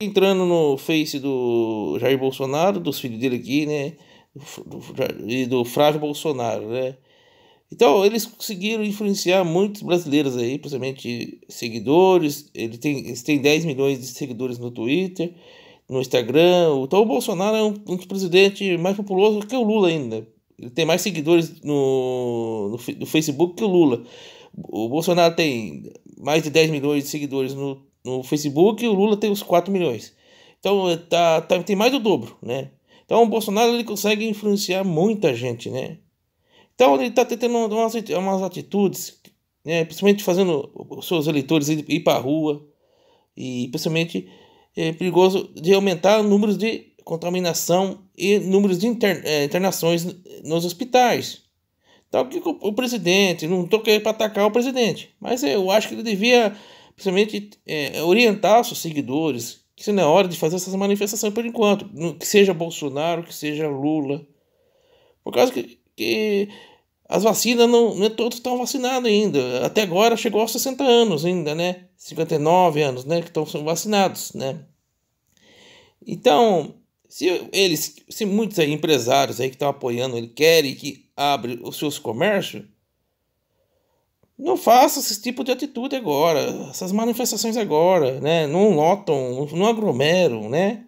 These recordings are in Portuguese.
entrando no Face do Jair Bolsonaro, dos filhos dele aqui, né? e do Frávio Bolsonaro, né? Então, eles conseguiram influenciar muitos brasileiros aí, principalmente seguidores. Ele tem, eles têm 10 milhões de seguidores no Twitter, no Instagram. Então, o Bolsonaro é um, um mais populoso que o Lula ainda. Né? Ele tem mais seguidores no, no, no Facebook que o Lula. O Bolsonaro tem mais de 10 milhões de seguidores no, no Facebook, o Lula tem os 4 milhões. Então é, tá, tá, tem mais do dobro, né? Então o Bolsonaro ele consegue influenciar muita gente, né? Então ele está tentando umas, umas atitudes, né? principalmente fazendo os seus eleitores ir, ir para a rua, e principalmente é perigoso de aumentar números de contaminação e números de inter, é, internações nos hospitais. Então, o que o, o presidente, não estou querendo atacar o presidente, mas eu acho que ele devia principalmente é, é, orientar seus seguidores que não é hora de fazer essas manifestações por enquanto, que seja Bolsonaro, que seja Lula. Por causa que, que as vacinas não, não é todos estão vacinados ainda. Até agora chegou aos 60 anos ainda, né? 59 anos, né, que estão sendo vacinados, né? Então, se eles, se muitos aí, empresários aí que estão apoiando ele querem que abre os seus comércios, não faça esse tipo de atitude agora, essas manifestações agora, né? Não lotam, não aglomeram, né?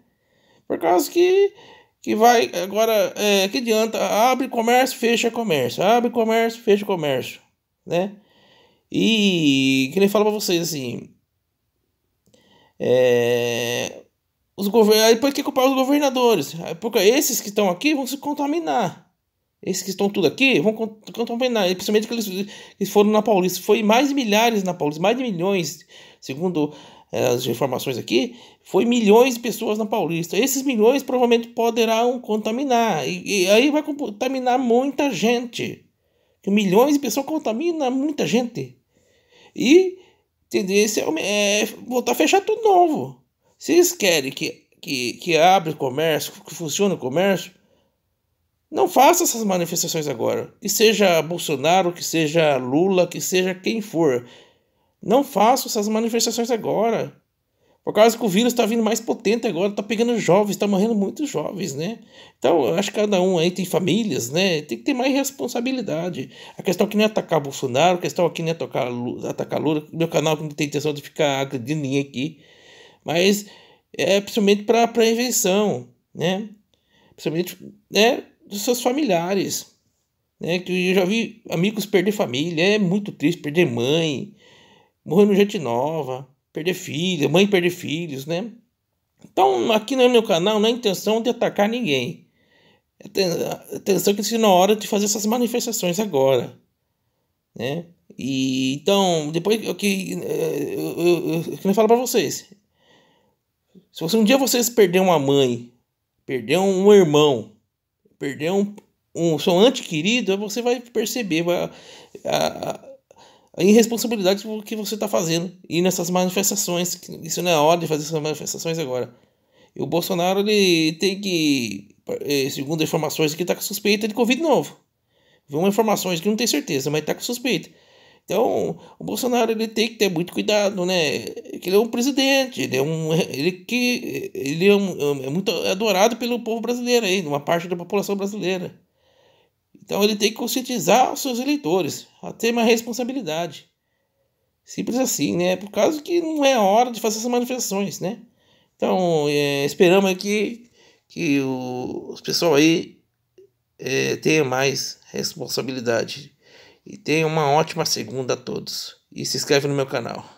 Por causa que, que vai agora, é, que adianta, abre comércio, fecha comércio, abre comércio, fecha comércio, né? E que ele fala para vocês assim, é, os govern... aí pode que culpar os governadores, porque esses que estão aqui vão se contaminar, esses que estão tudo aqui vão contaminar. Principalmente que eles, eles foram na Paulista. Foi mais de milhares na Paulista, mais de milhões, segundo eh, as informações aqui, foi milhões de pessoas na Paulista. Esses milhões provavelmente poderão contaminar. E, e aí vai contaminar muita gente. Que milhões de pessoas contaminam muita gente. E tendência é, é voltar a fechar tudo novo. Se eles querem que, que, que abra o comércio, que funcione o comércio, não faça essas manifestações agora. Que seja Bolsonaro, que seja Lula, que seja quem for. Não faça essas manifestações agora. Por causa que o vírus está vindo mais potente agora, está pegando jovens, está morrendo muitos jovens, né? Então, eu acho que cada um aí tem famílias, né? Tem que ter mais responsabilidade. A questão aqui não é atacar Bolsonaro, a questão aqui não é tocar, atacar Lula. Meu canal não tem intenção de ficar agredindo ninguém aqui. Mas é principalmente para a prevenção, né? Principalmente, né? dos seus familiares. Né? Que eu já vi amigos perder família, é muito triste perder mãe, morrer no gente nova, perder filha, mãe perder filhos, né? Então, aqui no meu canal não é intenção de atacar ninguém. É intenção é que se na hora de fazer essas manifestações agora, né? E então, depois eu que eh, eu, eu, eu, eu, falo para vocês, se você, um dia vocês perder uma mãe, perder um irmão, perder um, um seu ante querido, você vai perceber a, a, a irresponsabilidade que você está fazendo. E nessas manifestações, isso não é hora de fazer essas manifestações agora. E o Bolsonaro ele tem que, é, segundo informações, que está com suspeita de Covid novo. Viu informações que não tem certeza, mas está com suspeita. Então, o Bolsonaro ele tem que ter muito cuidado, né? É que ele é um presidente, ele é um. Ele, que, ele é, um, é muito adorado pelo povo brasileiro aí, numa parte da população brasileira. Então ele tem que conscientizar os seus eleitores a ter uma responsabilidade. Simples assim, né? Por causa que não é hora de fazer essas manifestações, né? Então, é, esperamos aqui que o, o pessoal aí é, tenha mais responsabilidade. E tenha uma ótima segunda a todos. E se inscreve no meu canal.